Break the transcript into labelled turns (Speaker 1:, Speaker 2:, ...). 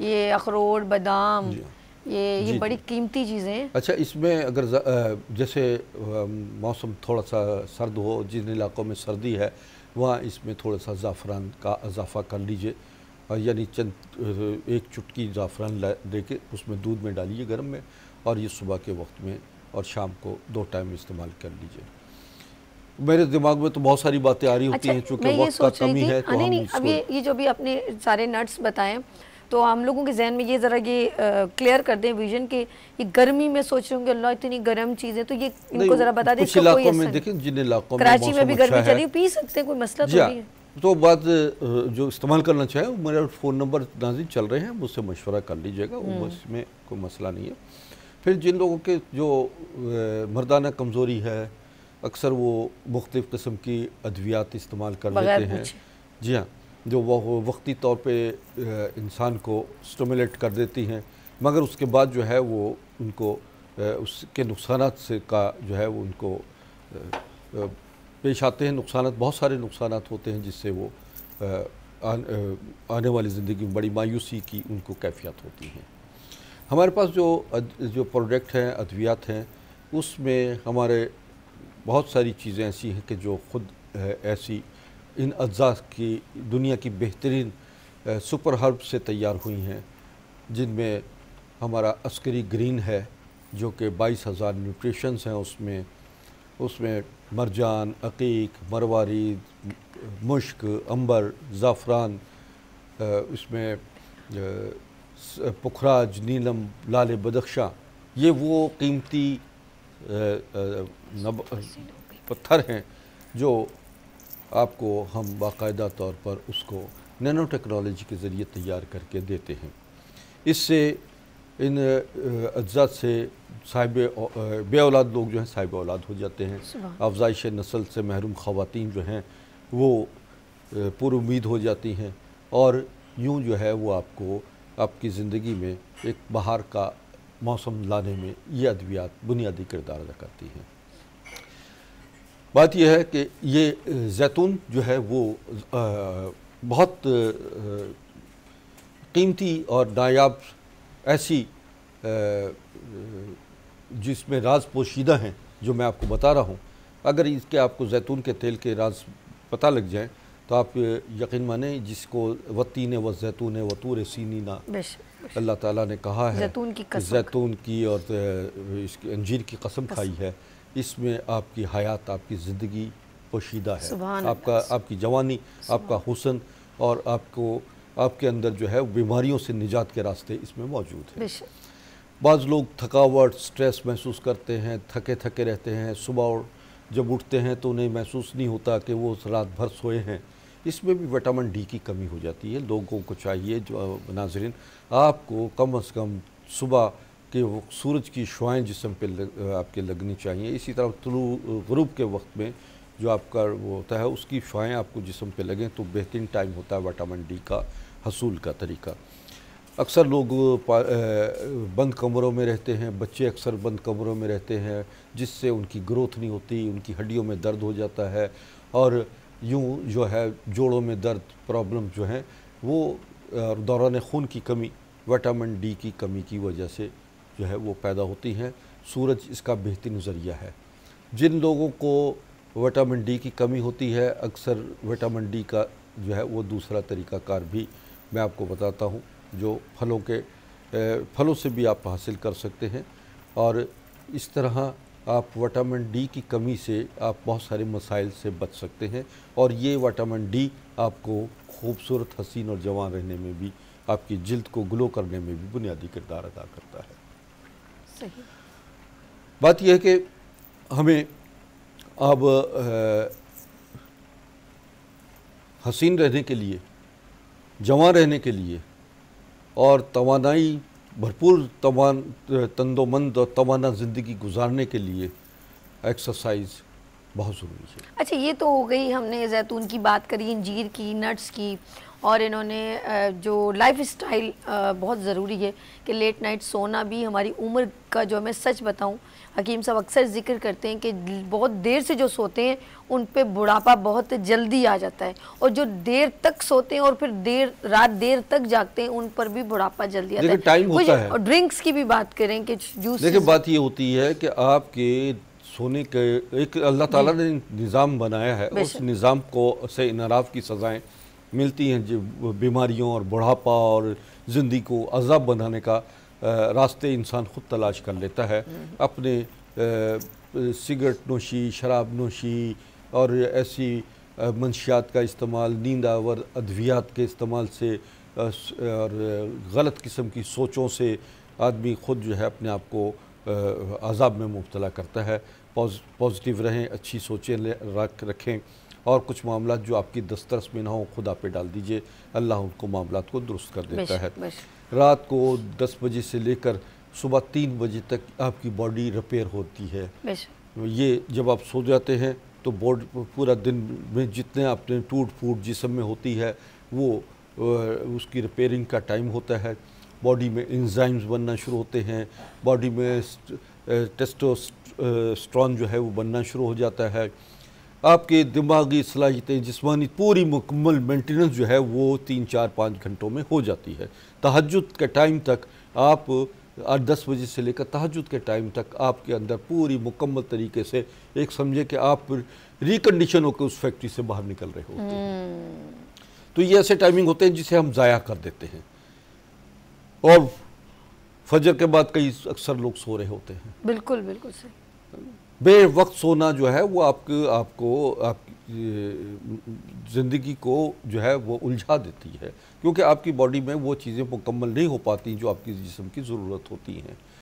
Speaker 1: ये अखरोट बादाम ये ये बड़ी कीमती चीज़ें हैं अच्छा इसमें अगर जैसे मौसम थोड़ा सा सर्द हो जिन इलाकों में सर्दी है वहाँ इसमें थोड़ा सा ज़ाफ़रान का इजाफ़ा कर लीजिए यानी चंद एक चुटकी ज़ाफ़रान दे के उसमें दूध में डालिए गर्म में और ये सुबह के वक्त में और शाम को दो टाइम इस्तेमाल कर लीजिए मेरे दिमाग में तो बहुत सारी बातें आ रही होती अच्छा, हैं चूँकि वक्त का कमी है तो हाँ, हम अब ये ये जो भी अपने सारे नट्स बताएं तो हम लोगों के जहन में ये ज़रा ये क्लियर कर दें विजन के ये गर्मी में सोच रहे होंगे अल्लाह इतनी गर्म चीज़ें तो ये इनको ज़रा बता दें इलाकों में देखें जिन इलाकों में कराची में भी अच्छा गर्मी चल रही है पी सकते हैं कोई मसला तो नहीं है तो बात जो इस्तेमाल करना चाहे वो मेरा फ़ोन नंबर नाजी चल रहे हैं मुझसे मशवरा कर लीजिएगा वो उसमें हम्म। कोई मसला नहीं है फिर जिन लोगों के जो मर्दाना कमज़ोरी है अक्सर वो मुख्तफ़ किस्म की अद्वियात इस्तेमाल कर लेते हैं जी हाँ जो वह वक्ती तौर पे इंसान को स्टमुलेट कर देती हैं मगर उसके बाद जो है वो उनको उसके नुकसान से का जो है वो उनको पेश आते हैं नुकसान बहुत सारे नुकसान होते हैं जिससे वो आने वाली ज़िंदगी में बड़ी मायूसी की उनको कैफियत होती है हमारे पास जो जो प्रोडक्ट हैं अद्वियात हैं उसमें हमारे बहुत सारी चीज़ें ऐसी हैं कि जो ख़ुद ऐसी इन अज्जा की दुनिया की बेहतरीन सुपर हर्ब से तैयार हुई हैं जिनमें हमारा अस्करी ग्रीन है जो कि बाईस हज़ार न्यूट्रिशंस हैं उसमें उसमें मरजान अकीक मरवारी मुश्क अंबर ज़ाफ़रान उसमें पुखराज नीलम लाल बदख्शा ये वो कीमती पत्थर हैं जो आपको हम बाकायदा तौर पर उसको नैनो टेक्नोलॉजी के ज़रिए तैयार करके देते हैं इससे इन अज्जा से साहिब बे औलाद लोग जो हैं साहिब औलाद हो जाते हैं अफजाइश नस्ल से महरूम ख़वान जो हैं वो पुरुद उम्मीद हो जाती हैं और यूँ जो है वो आपको आपकी ज़िंदगी में एक बहार का मौसम लाने में ये अद्वियात बुनियादी किरदार अदा करती हैं बात यह है कि ये जैतून जो है वो आ, बहुत कीमती और नायाब ऐसी आ, जिसमें राज पोशीदा हैं जो मैं आपको बता रहा हूँ अगर इसके आपको जैतून के तेल के राज पता लग जाएँ तो आप यकीन माने जिसको वतीन व जैतून व तूर सीनी ना अल्लाह ताला ने कहा है जैतून की जैतून की और इसकी अंजीर की कसम खाई है इसमें आपकी हयात आपकी ज़िंदगी पोशीदा है आपका आपकी जवानी आपका हुसन और आपको आपके अंदर जो है बीमारियों से निजात के रास्ते इसमें मौजूद हैं बाज़ लोग थकावट स्ट्रेस महसूस करते हैं थके थके रहते हैं सुबह जब उठते हैं तो उन्हें महसूस नहीं होता कि वो रात भर सोए हैं इसमें भी विटामिन डी की कमी हो जाती है लोगों को चाहिए जो नाजरन आपको कम अज़ कम सुबह कि वो सूरज की शुआएँ जिसम पे लग, आपके लगनी चाहिए इसी तरह तुलू गरूब के वक्त में जो आपका वो होता है उसकी शुआएँ आपको जिसम पे लगें तो बेहतरीन टाइम होता है वाटामिन डी का हसूल का तरीका अक्सर लोग बंद कमरों में रहते हैं बच्चे अक्सर बंद कमरों में रहते हैं जिससे उनकी ग्रोथ नहीं होती उनकी हड्डियों में दर्द हो जाता है और यूँ जो है जोड़ों में दर्द प्रॉब्लम जो हैं वो दौरान खून की कमी विटामिन डी की कमी की वजह से जो है वो पैदा होती हैं सूरज इसका बेहतरीन ज़रिया है जिन लोगों को विटामिन डी की कमी होती है अक्सर विटामिन डी का जो है वो दूसरा तरीक़ाकार भी मैं आपको बताता हूँ जो फलों के फलों से भी आप हासिल कर सकते हैं और इस तरह आप विटामिन डी की कमी से आप बहुत सारे मसाइल से बच सकते हैं और ये विटामिन डी आपको खूबसूरत हसीन और जवान रहने में भी आपकी जिल्द को ग्लो करने में भी बुनियादी किरदार अदा करता है बात यह है कि हमें अब हसीन रहने के लिए जवान रहने के लिए और तोानाई भरपूर तवान तंदोमंद और तोाना ज़िंदगी गुजारने के लिए एक्सरसाइज बहुत ज़रूरी है अच्छा ये तो हो गई हमने जैतून की बात करी इंजीर की नट्स की और इन्होंने जो लाइफ स्टाइल बहुत ज़रूरी है कि लेट नाइट सोना भी हमारी उम्र का जो मैं सच बताऊं हकीम साहब अक्सर जिक्र करते हैं कि बहुत देर से जो सोते हैं उन पर बुढ़ापा बहुत जल्दी आ जाता है और जो देर तक सोते हैं और फिर देर रात देर तक जागते हैं उन पर भी बुढ़ापा जल्दी आता है टाइम होता है और ड्रिंक्स की भी बात करें कि जूस देखिए बात ये होती है कि आपके सोने के एक अल्लाह ताला ने निज़ाम बनाया है उस निज़ाम को से इनराफ की सज़ाएं मिलती हैं बीमारियों और बुढ़ापा और ज़िंदगी को अजब बनाने का रास्ते इंसान ख़ुद तलाश कर लेता है अपने सिगरेट नोशी शराब नोशी और ऐसी मंशियात का इस्तेमाल नींद आवर अद्वियात के इस्तेमाल से और गलत किस्म की सोचों से आदमी ख़ुद जो है अपने आप को अजाब में मुबतला करता है पॉजिटिव रहें अच्छी सोचें रखें और कुछ मामला जो आपकी दस्तरस में ना हो खुदा पे डाल दीजिए अल्लाह उनको मामला को दुरुस्त कर देता है रात को दस बजे से लेकर सुबह तीन बजे तक आपकी बॉडी रिपेयर होती है ये जब आप सो जाते हैं तो बॉडी पूरा दिन में जितने आपने टूट फूट जिसम में होती है वो उसकी रिपेयरिंग का टाइम होता है बॉडी में इंजाइम्स बनना शुरू होते हैं बॉडी में टेस्टोस्ट्रॉन जो है वो बनना शुरू हो जाता है आपके दिमागी सलाहियतें जिसमानी पूरी मुकम्मल मेंटेनेंस जो है वो तीन चार पाँच घंटों में हो जाती है तहजद के टाइम तक आप आठ दस बजे से लेकर तहजद के टाइम तक आपके अंदर पूरी मुकम्मल तरीके से एक समझे कि आप रिकंडीशन होकर उस फैक्ट्री से बाहर निकल रहे होते हैं हम्म। तो ये ऐसे टाइमिंग होते हैं जिसे हम ज़ाया कर देते हैं और फजर के बाद कई अक्सर लोग सो रहे होते हैं बिल्कुल बिल्कुल सही वक्त सोना जो है वो आपके आपको आप ज़िंदगी को जो है वो उलझा देती है क्योंकि आपकी बॉडी में वो चीज़ें मुकम्मल नहीं हो पाती जो आपकी जिसम की ज़रूरत होती हैं